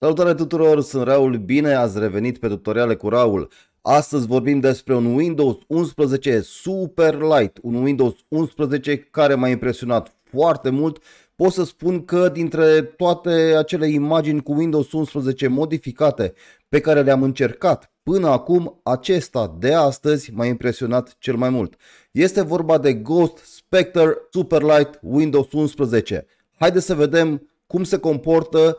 Salutare tuturor, sunt Raul, bine ați revenit pe tutoriale cu Raul. Astăzi vorbim despre un Windows 11 Super Light, un Windows 11 care m-a impresionat foarte mult. Pot să spun că dintre toate acele imagini cu Windows 11 modificate pe care le-am încercat până acum, acesta de astăzi m-a impresionat cel mai mult. Este vorba de Ghost Spectre Super Light Windows 11. Haideți să vedem cum se comportă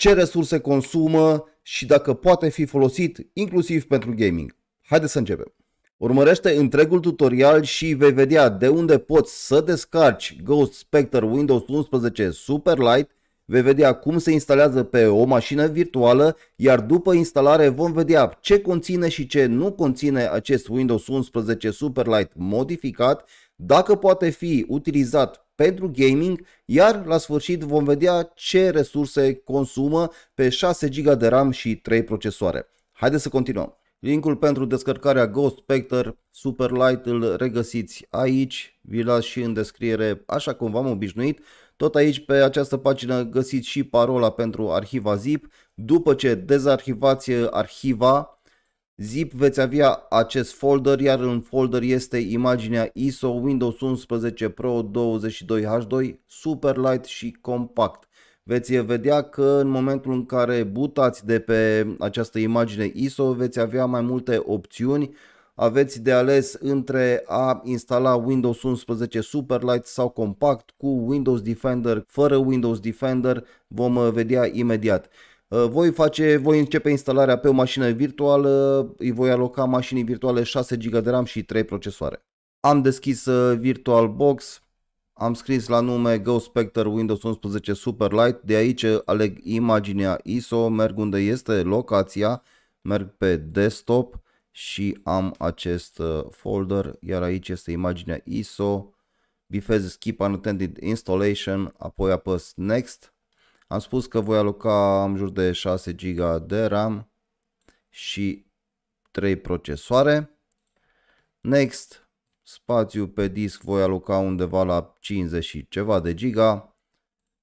ce resurse consumă și dacă poate fi folosit inclusiv pentru gaming. Haideți să începem! Urmărește întregul tutorial și vei vedea de unde poți să descarci Ghost Spectre Windows 11 Superlight, vei vedea cum se instalează pe o mașină virtuală, iar după instalare vom vedea ce conține și ce nu conține acest Windows 11 Superlight modificat, dacă poate fi utilizat pentru gaming, iar la sfârșit vom vedea ce resurse consumă pe 6 GB de RAM și 3 procesoare. Haideți să continuăm. Linkul pentru descărcarea Ghost Spectre Superlight îl regăsiți aici, vi las și în descriere, așa cum v-am obișnuit. Tot aici pe această pagină găsiți și parola pentru arhiva zip. După ce dezarhivați arhiva, zip veți avea acest folder, iar în folder este imaginea ISO Windows 11 Pro 22H2 super light și compact. Veți vedea că în momentul în care butați de pe această imagine ISO veți avea mai multe opțiuni. Aveți de ales între a instala Windows 11 Superlight sau compact cu Windows Defender, fără Windows Defender vom vedea imediat. Uh, voi, face, voi începe instalarea pe o mașină virtuală, îi voi aloca mașinii virtuale 6 GB de RAM și 3 procesoare. Am deschis uh, VirtualBox, am scris la nume Go Spectre Windows 11 Superlight, de aici aleg imaginea ISO, merg unde este locația, merg pe desktop și am acest uh, folder, iar aici este imaginea ISO, bifez Skip Unattended Installation, apoi apăs Next am spus că voi aloca în jur de 6 GB de RAM și 3 procesoare. Next, spațiu pe disc voi aloca undeva la 50 și ceva de giga.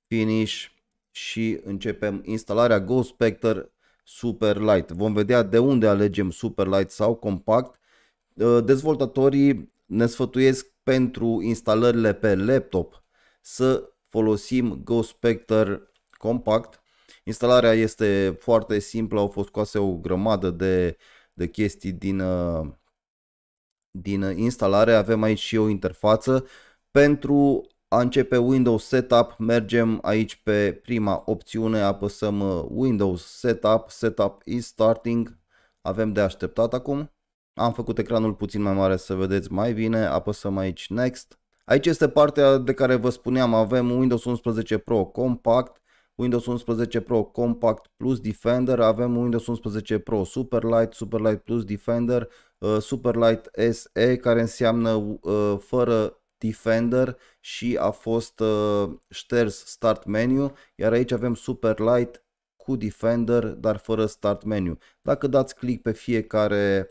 Finish și începem instalarea Go Spectre Super Light. Vom vedea de unde alegem Super Light sau Compact. Ă, dezvoltatorii ne sfătuiesc pentru instalările pe laptop să folosim Go Spectre compact. Instalarea este foarte simplă, au fost coase o grămadă de, de chestii din, uh, din uh, instalare. Avem aici și o interfață. Pentru a începe Windows Setup, mergem aici pe prima opțiune, apăsăm uh, Windows Setup, Setup is starting, avem de așteptat acum. Am făcut ecranul puțin mai mare să vedeți mai bine, apăsăm aici Next. Aici este partea de care vă spuneam, avem Windows 11 Pro Compact, Windows 11 Pro Compact plus Defender, avem Windows 11 Pro Superlight, Superlight plus Defender, uh, Superlight SE care înseamnă uh, fără Defender și a fost uh, șters Start Menu, iar aici avem Superlight cu Defender, dar fără Start Menu. Dacă dați click pe fiecare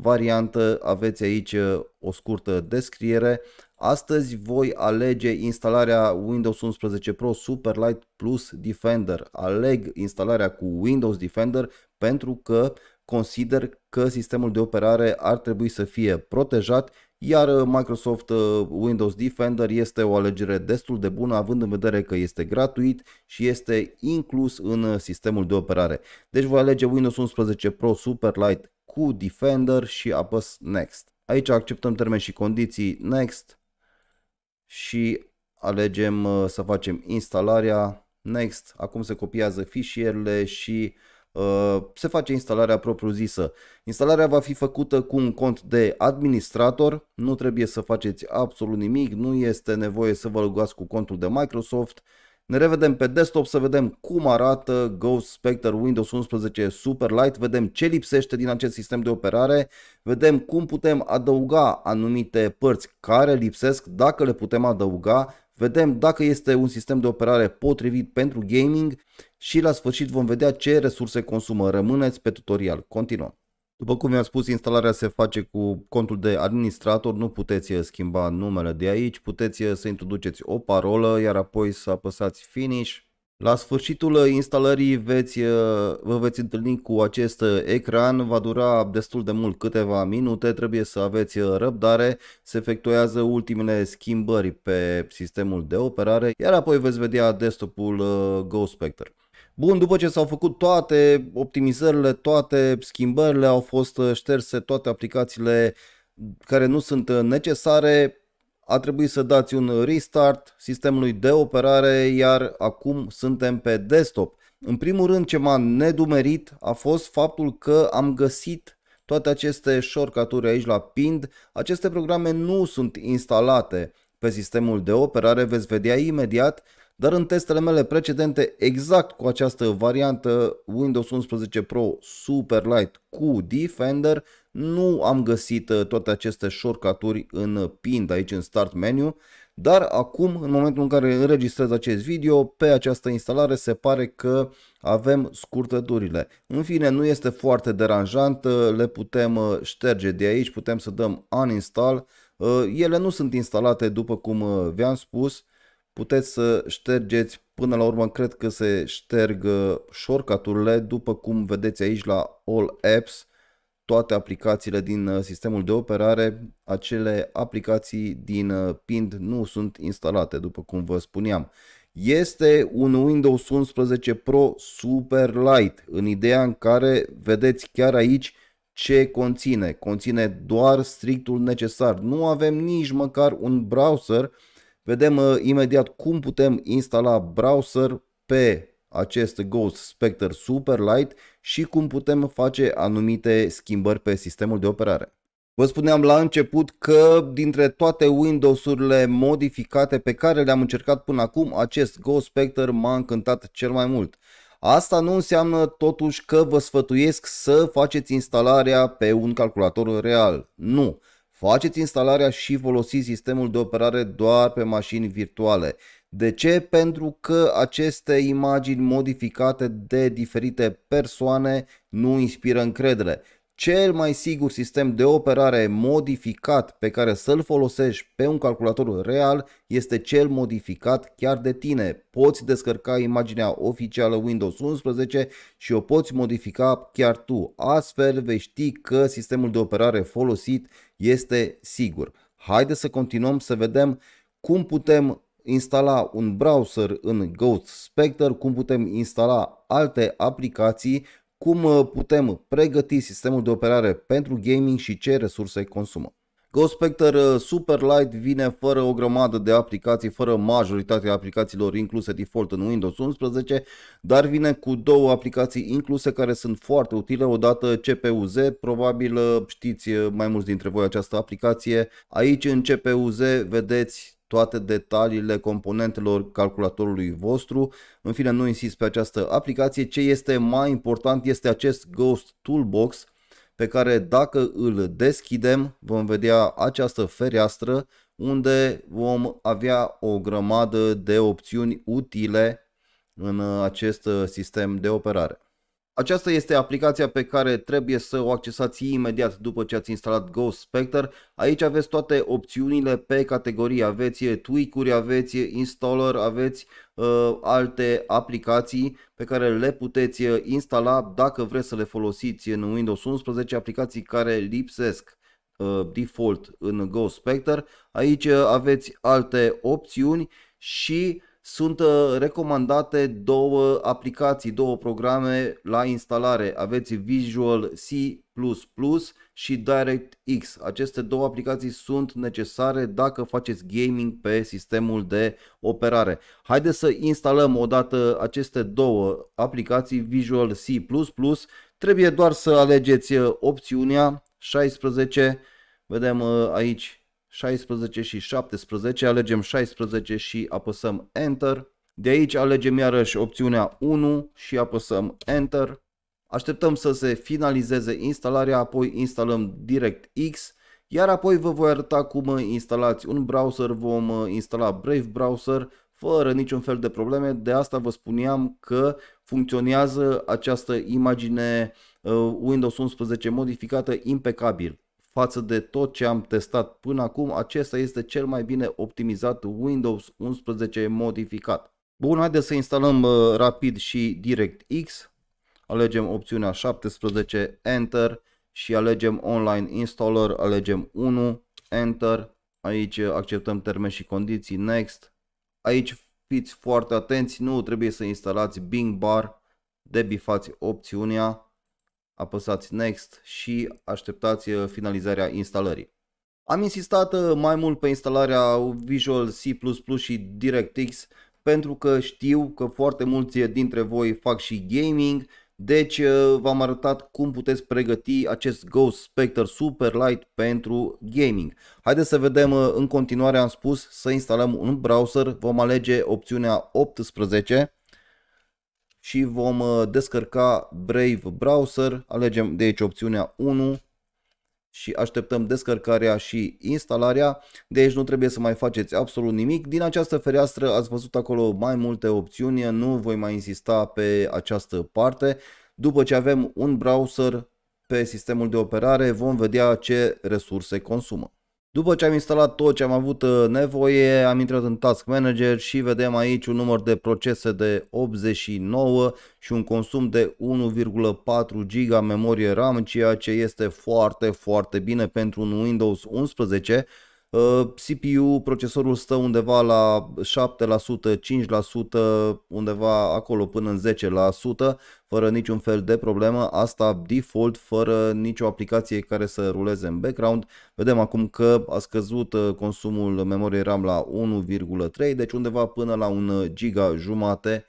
variantă aveți aici uh, o scurtă descriere. Astăzi voi alege instalarea Windows 11 Pro Superlight Plus Defender. Aleg instalarea cu Windows Defender pentru că consider că sistemul de operare ar trebui să fie protejat iar uh, Microsoft uh, Windows Defender este o alegere destul de bună având în vedere că este gratuit și este inclus în sistemul de operare. Deci voi alege Windows 11 Pro Superlight cu Defender și apăs Next. Aici acceptăm termeni și condiții Next și alegem uh, să facem instalarea Next. Acum se copiază fișierele și uh, se face instalarea propriu-zisă. Instalarea va fi făcută cu un cont de administrator, nu trebuie să faceți absolut nimic, nu este nevoie să vă logați cu contul de Microsoft, uh, ne revedem pe desktop să vedem cum arată Ghost Spectre Windows 11 Superlight, vedem ce lipsește din acest sistem de operare, vedem cum putem adăuga anumite părți care lipsesc, dacă le putem adăuga, vedem dacă este un sistem de operare potrivit pentru gaming și la sfârșit vom vedea ce resurse consumă. Rămâneți pe tutorial. Continuăm. După cum mi am spus, instalarea se face cu contul de administrator, nu puteți schimba numele de aici, puteți să introduceți o parolă, iar apoi să apăsați Finish. La sfârșitul instalării veți, vă veți întâlni cu acest ecran, va dura destul de mult câteva minute, trebuie să aveți răbdare, se efectuează ultimele schimbări pe sistemul de operare, iar apoi veți vedea desktop-ul uh, Spectre. Bun, după ce s-au făcut toate optimizările, toate schimbările, au fost uh, șterse toate aplicațiile care nu sunt uh, necesare, a trebuit să dați un restart sistemului de operare, iar acum suntem pe desktop. În primul rând, ce m-a nedumerit a fost faptul că am găsit toate aceste shortcut aici la PIND. Aceste programe nu sunt instalate pe sistemul de operare, veți vedea imediat dar în testele mele precedente exact cu această variantă Windows 11 Pro Superlight cu Defender nu am găsit uh, toate aceste șorcaturi în pind aici în Start Menu, dar acum în momentul în care înregistrez acest video pe această instalare se pare că avem scurtăturile. În fine nu este foarte deranjant, uh, le putem uh, șterge de aici, putem să dăm uninstall, ele nu sunt instalate după cum v-am spus, puteți să ștergeți, până la urmă cred că se șterg shortcut-urile, după cum vedeți aici la All Apps, toate aplicațiile din uh, sistemul de operare, acele aplicații din uh, PIND nu sunt instalate, după cum vă spuneam. Este un Windows 11 Pro Super Light, în ideea în care vedeți chiar aici ce conține. Conține doar strictul necesar. Nu avem nici măcar un browser uh, Vedem uh, imediat cum putem instala browser pe acest Ghost Spectre Superlight și cum putem face anumite schimbări pe sistemul de operare. Vă spuneam la început că dintre toate Windows-urile modificate pe care le-am încercat până acum, acest Ghost Spectre m-a încântat cel mai mult. Asta nu înseamnă totuși că vă sfătuiesc să faceți instalarea pe un calculator real. Nu. Faceți instalarea și folosiți sistemul de operare doar pe mașini virtuale. De ce? Pentru că aceste imagini modificate de diferite persoane nu inspiră încredere. Cel mai sigur sistem de operare modificat pe care să-l folosești pe un calculator real este cel modificat chiar de tine. Poți descărca imaginea oficială Windows 11 și o poți modifica chiar tu. Astfel vei ști că sistemul de operare folosit este sigur. Haideți să continuăm să vedem cum putem instala un browser în Ghost Spectre, cum putem instala alte aplicații, cum uh, putem pregăti sistemul de operare pentru gaming și ce resurse consumă. Spectre uh, Super Light vine fără o grămadă de aplicații, fără majoritatea aplicațiilor incluse default în Windows 11, dar vine cu două aplicații incluse care sunt foarte utile. Odată CPUZ, probabil uh, știți uh, mai mulți dintre voi această aplicație. Aici în CPUZ vedeți toate detaliile componentelor calculatorului vostru. În fine, nu insist pe această aplicație. Ce este mai important este acest Ghost Toolbox pe care dacă îl deschidem vom vedea această fereastră unde vom avea o grămadă de opțiuni utile în uh, acest uh, sistem de operare. Aceasta este aplicația pe care trebuie să o accesați imediat după ce ați instalat Ghost Spectre. Aici aveți toate opțiunile pe categorie. Aveți tweak-uri, aveți installer, aveți uh, alte aplicații pe care le puteți uh, instala dacă vreți să le folosiți în Windows 11, aplicații care lipsesc uh, default în Ghost Spectre. Aici uh, aveți alte opțiuni și sunt uh, recomandate două aplicații, două programe la instalare. Aveți Visual C++ și DirectX. Aceste două aplicații sunt necesare dacă faceți gaming pe sistemul de operare. Haideți să instalăm odată aceste două aplicații, Visual C++. Trebuie doar să alegeți uh, opțiunea 16. Vedem uh, aici 16 și 17, alegem 16 și apăsăm Enter. De aici alegem iarăși opțiunea 1 și apăsăm Enter. Așteptăm să se finalizeze instalarea, apoi instalăm DirectX, iar apoi vă voi arăta cum instalați un browser, vom instala Brave Browser fără niciun fel de probleme, de asta vă spuneam că funcționează această imagine uh, Windows 11 modificată impecabil. Față de tot ce am testat până acum, acesta este cel mai bine optimizat Windows 11 modificat. Bun, haideți să instalăm uh, rapid și DirectX. Alegem opțiunea 17, Enter și alegem Online Installer, alegem 1, Enter. Aici acceptăm termeni și condiții, Next. Aici fiți foarte atenți, nu trebuie să instalați Bing Bar, debifați opțiunea apăsați Next și așteptați uh, finalizarea instalării. Am insistat uh, mai mult pe instalarea Visual C++ și DirectX pentru că știu că foarte mulți dintre voi fac și gaming, deci uh, v-am arătat cum puteți pregăti acest Ghost Spectre Super Light pentru gaming. Haideți să vedem în continuare, am spus să instalăm un browser, vom alege opțiunea 18 și vom uh, descărca Brave Browser, alegem de aici opțiunea 1 și așteptăm descărcarea și instalarea, de aici nu trebuie să mai faceți absolut nimic. Din această fereastră ați văzut acolo mai multe opțiuni, nu voi mai insista pe această parte. După ce avem un browser pe sistemul de operare vom vedea ce resurse consumă. După ce am instalat tot ce am avut uh, nevoie, am intrat în Task Manager și vedem aici un număr de procese de 89 și un consum de 1,4 GB memorie RAM, ceea ce este foarte, foarte bine pentru un Windows 11. Uh, CPU, procesorul stă undeva la 7%, 5%, undeva acolo până în 10%, fără niciun fel de problemă, asta default, fără nicio aplicație care să ruleze în background. Vedem acum că a scăzut uh, consumul memoriei RAM la 1,3, deci undeva până la un giga jumate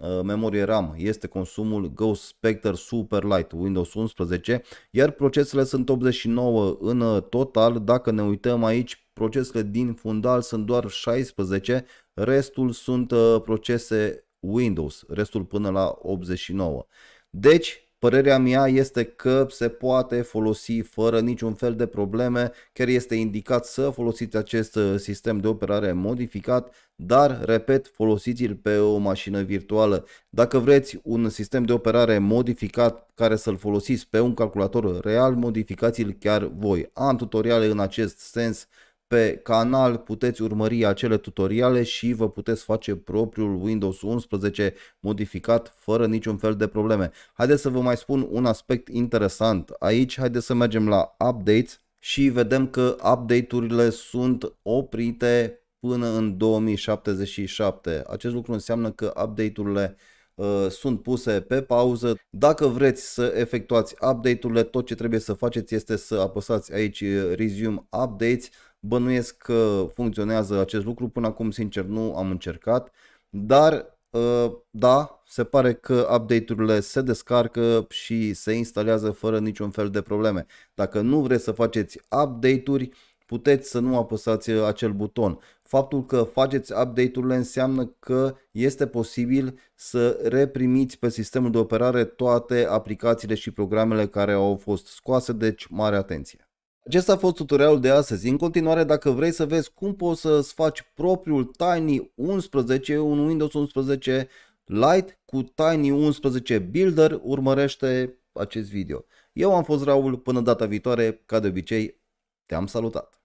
Uh, memorie RAM este consumul Ghost Spectre Super Light Windows 11, iar procesele sunt 89 în uh, total. Dacă ne uităm aici, procesele din fundal sunt doar 16, restul sunt uh, procese Windows, restul până la 89. Deci, Părerea mea este că se poate folosi fără niciun fel de probleme, chiar este indicat să folosiți acest uh, sistem de operare modificat, dar, repet, folosiți-l pe o mașină virtuală. Dacă vreți un sistem de operare modificat care să-l folosiți pe un calculator real, modificați-l chiar voi. Am tutoriale în acest sens pe canal puteți urmări acele tutoriale și vă puteți face propriul Windows 11 modificat fără niciun fel de probleme. Haideți să vă mai spun un aspect interesant. Aici haideți să mergem la updates și vedem că update-urile sunt oprite până în 2077. Acest lucru înseamnă că update-urile uh, sunt puse pe pauză. Dacă vreți să efectuați update-urile, tot ce trebuie să faceți este să apăsați aici uh, Resume Updates Bănuiesc că funcționează acest lucru, până acum sincer nu am încercat, dar ă, da, se pare că update-urile se descarcă și se instalează fără niciun fel de probleme. Dacă nu vreți să faceți update-uri, puteți să nu apăsați acel buton. Faptul că faceți update-urile înseamnă că este posibil să reprimiți pe sistemul de operare toate aplicațiile și programele care au fost scoase, deci mare atenție! Acesta a fost tutorialul de astăzi. În continuare, dacă vrei să vezi cum poți să-ți faci propriul Tiny 11, un Windows 11 Lite cu Tiny 11 Builder, urmărește acest video. Eu am fost Raul, până data viitoare, ca de obicei, te-am salutat!